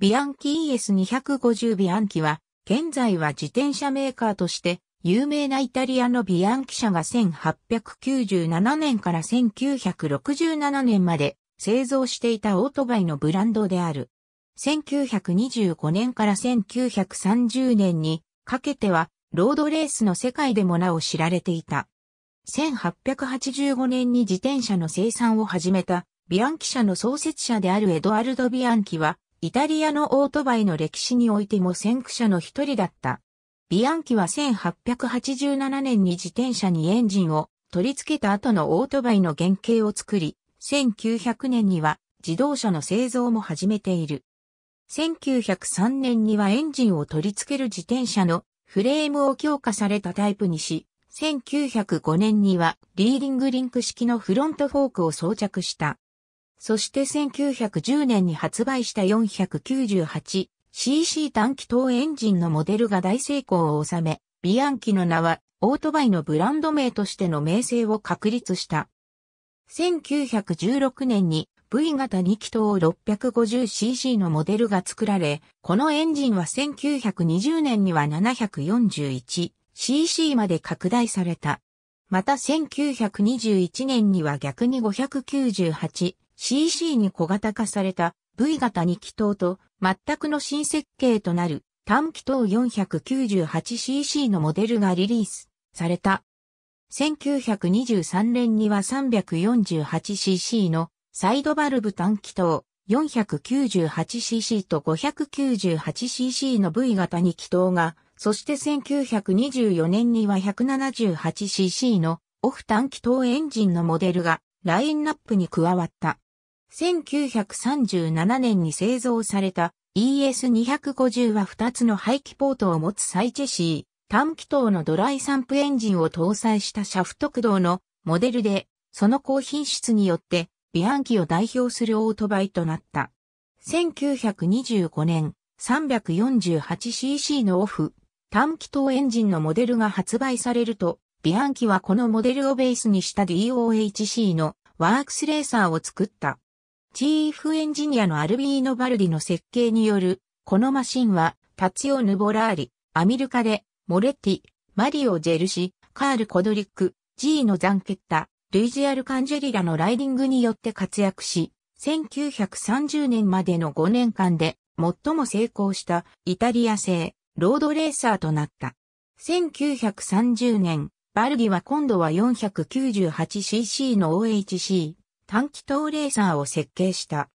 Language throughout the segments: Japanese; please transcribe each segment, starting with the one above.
ビアンキ ES250 ビアンキは、現在は自転車メーカーとして、有名なイタリアのビアンキ社が1897年から1967年まで製造していたオートバイのブランドである。1925年から1930年にかけては、ロードレースの世界でもなお知られていた。1885年に自転車の生産を始めた、ビアンキ社の創設者であるエドアルド・ビアンキは、イタリアのオートバイの歴史においても先駆者の一人だった。ビアンキは1887年に自転車にエンジンを取り付けた後のオートバイの原型を作り、1900年には自動車の製造も始めている。1903年にはエンジンを取り付ける自転車のフレームを強化されたタイプにし、1905年にはリーディングリンク式のフロントフォークを装着した。そして1910年に発売した 498cc 短気筒エンジンのモデルが大成功を収め、ビアンキの名はオートバイのブランド名としての名声を確立した。1916年に V 型2気筒 650cc のモデルが作られ、このエンジンは1920年には 741cc まで拡大された。また1921年には逆に5 9 8 CC に小型化された V 型2気筒と全くの新設計となる単気筒 498cc のモデルがリリースされた。1923年には 348cc のサイドバルブ単気筒 498cc と 598cc の V 型2気筒が、そして1924年には 178cc のオフ単気筒エンジンのモデルがラインナップに加わった。1937年に製造された ES250 は2つの排気ポートを持つサイチェシー、短気筒のドライ散布エンジンを搭載したシャフト駆動のモデルで、その高品質によってビアンキを代表するオートバイとなった。1925年 348cc のオフ、短気筒エンジンのモデルが発売されると、ビアンキはこのモデルをベースにした DOHC のワークスレーサーを作った。チーフエンジニアのアルビーノ・バルディの設計による、このマシンは、パツヨ・ヌ・ボラーリ、アミルカレ、モレッティ、マリオ・ジェルシ、カール・コドリック、G のザンケッタ、ルイジアル・カンジェリラのライディングによって活躍し、1930年までの5年間で最も成功したイタリア製ロードレーサーとなった。1930年、バルディは今度は 498cc の OHC 短気筒レーサーを設計した。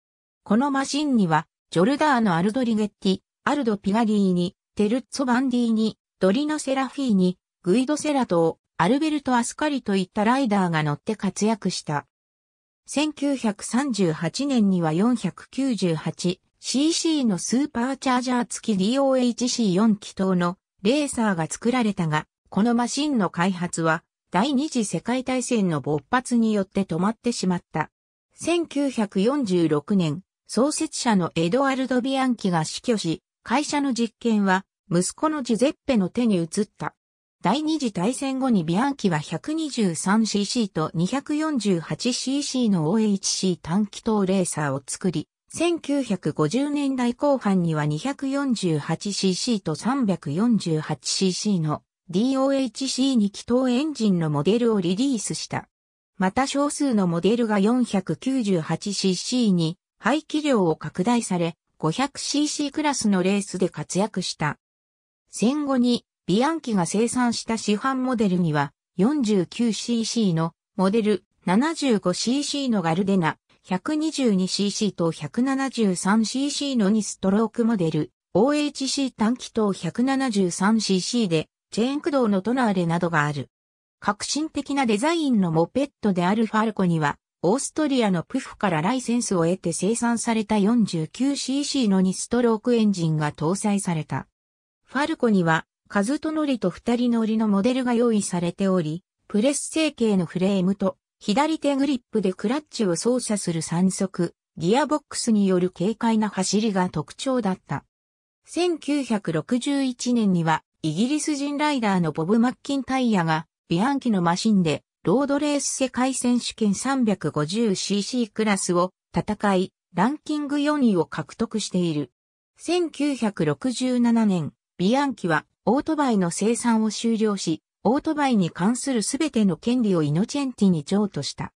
このマシンには、ジョルダーのアルドリゲッティ、アルド・ピガリーニ、テルッツォ・バンディーニ、ドリノ・セラフィーニ、グイド・セラトー、アルベルト・アスカリといったライダーが乗って活躍した。1938年には 498cc のスーパーチャージャー付き DOHC4 気筒のレーサーが作られたが、このマシンの開発は第二次世界大戦の勃発によって止まってしまった。1946年、創設者のエドワルド・ビアンキが死去し、会社の実験は息子のジゼッペの手に移った。第二次大戦後にビアンキは 123cc と 248cc の OHC 短気筒レーサーを作り、1950年代後半には 248cc と 348cc の DOHC に気筒エンジンのモデルをリリースした。また少数のモデルが 498cc に排気量を拡大され 500cc クラスのレースで活躍した。戦後にビアンキが生産した市販モデルには 49cc のモデル、75cc のガルデナ、122cc と 173cc の2ストロークモデル、OHC 短気筒 173cc でチェーン駆動のトナーレなどがある。革新的なデザインのモペットであるファルコには、オーストリアのプフからライセンスを得て生産された 49cc の2ストロークエンジンが搭載された。ファルコには、カズトノリと二人乗りのモデルが用意されており、プレス成形のフレームと、左手グリップでクラッチを操作する三速、ギアボックスによる軽快な走りが特徴だった。1961年にはイギリス人ライダーのボブ・マッキンタイヤが、ビアンキのマシンで、ロードレース世界選手権 350cc クラスを戦い、ランキング4位を獲得している。1967年、ビアンキはオートバイの生産を終了し、オートバイに関するすべての権利をイノチェンティに譲渡した。